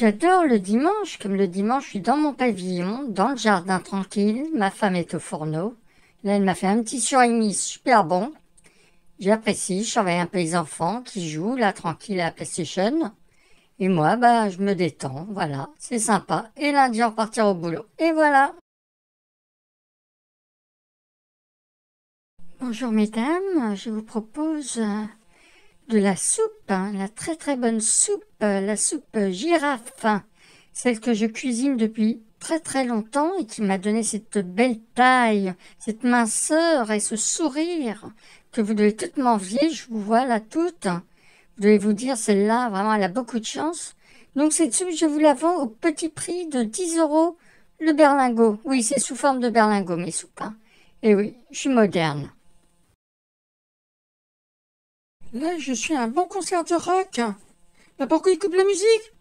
J'adore le dimanche, comme le dimanche, je suis dans mon pavillon, dans le jardin tranquille, ma femme est au fourneau. Là, elle m'a fait un petit surimi super bon. J'apprécie, je surveille un peu les qui joue là, tranquille à la PlayStation. Et moi, bah, je me détends, voilà, c'est sympa. Et lundi, on repartir au boulot. Et voilà Bonjour mesdames, je vous propose euh, de la soupe, hein, la très très bonne soupe, euh, la soupe girafe, hein, celle que je cuisine depuis très très longtemps et qui m'a donné cette belle taille, cette minceur et ce sourire que vous devez toutes m'envier, je vous vois là toutes. Vous devez vous dire, celle-là, vraiment, elle a beaucoup de chance. Donc cette soupe, je vous la vends au petit prix de 10 euros le berlingot. Oui, c'est sous forme de berlingot, mes soupes. Et hein. eh oui, je suis moderne. Là, je suis un bon concert de rock. Là, bah, pourquoi il coupe la musique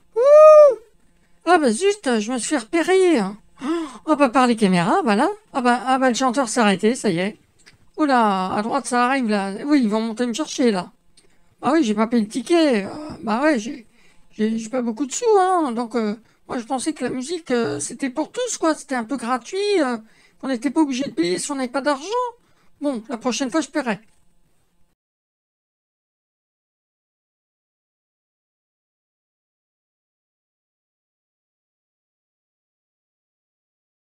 Ah bah juste, je me suis fait repérer. Oh bah par les caméras, voilà. Ah bah, ah bah le chanteur s'est arrêté, ça y est. Oula, à droite ça arrive là. Oui, ils vont monter me chercher là. Ah oui, j'ai pas payé le ticket. Euh, bah ouais, j'ai, pas beaucoup de sous, hein. Donc euh, moi je pensais que la musique euh, c'était pour tous quoi. C'était un peu gratuit, qu'on n'était pas obligé de payer si on n'avait pas d'argent. Bon, la prochaine fois je paierai.